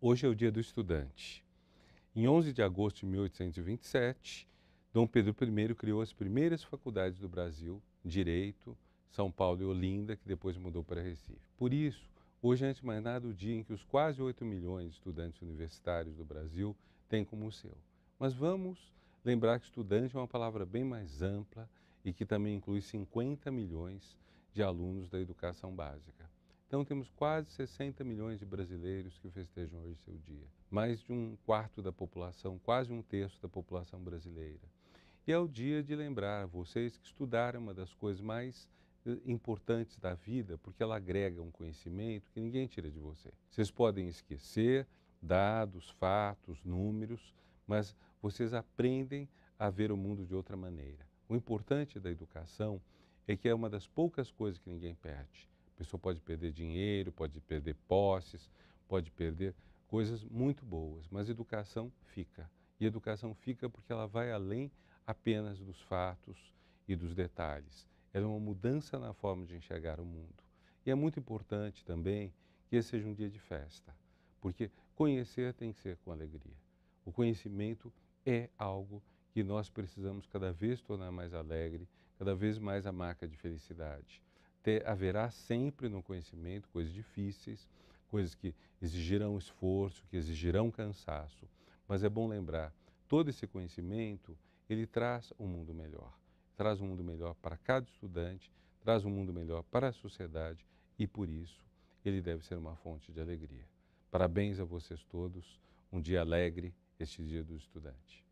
Hoje é o Dia do Estudante. Em 11 de agosto de 1827, Dom Pedro I criou as primeiras faculdades do Brasil, Direito, São Paulo e Olinda, que depois mudou para Recife. Por isso, hoje, é, antes de mais nada, o dia em que os quase 8 milhões de estudantes universitários do Brasil têm como seu. Mas vamos lembrar que estudante é uma palavra bem mais ampla e que também inclui 50 milhões de alunos da educação básica. Então temos quase 60 milhões de brasileiros que festejam hoje seu dia. Mais de um quarto da população, quase um terço da população brasileira. E é o dia de lembrar vocês que estudar é uma das coisas mais eh, importantes da vida, porque ela agrega um conhecimento que ninguém tira de você. Vocês podem esquecer dados, fatos, números, mas vocês aprendem a ver o mundo de outra maneira. O importante da educação é que é uma das poucas coisas que ninguém perde pessoa pode perder dinheiro, pode perder posses, pode perder coisas muito boas, mas educação fica. E educação fica porque ela vai além apenas dos fatos e dos detalhes. Ela é uma mudança na forma de enxergar o mundo. E é muito importante também que esse seja um dia de festa, porque conhecer tem que ser com alegria. O conhecimento é algo que nós precisamos cada vez tornar mais alegre, cada vez mais a marca de felicidade ter, haverá sempre no conhecimento coisas difíceis, coisas que exigirão esforço, que exigirão cansaço. Mas é bom lembrar, todo esse conhecimento, ele traz um mundo melhor. Traz um mundo melhor para cada estudante, traz um mundo melhor para a sociedade e, por isso, ele deve ser uma fonte de alegria. Parabéns a vocês todos, um dia alegre, este dia do estudante.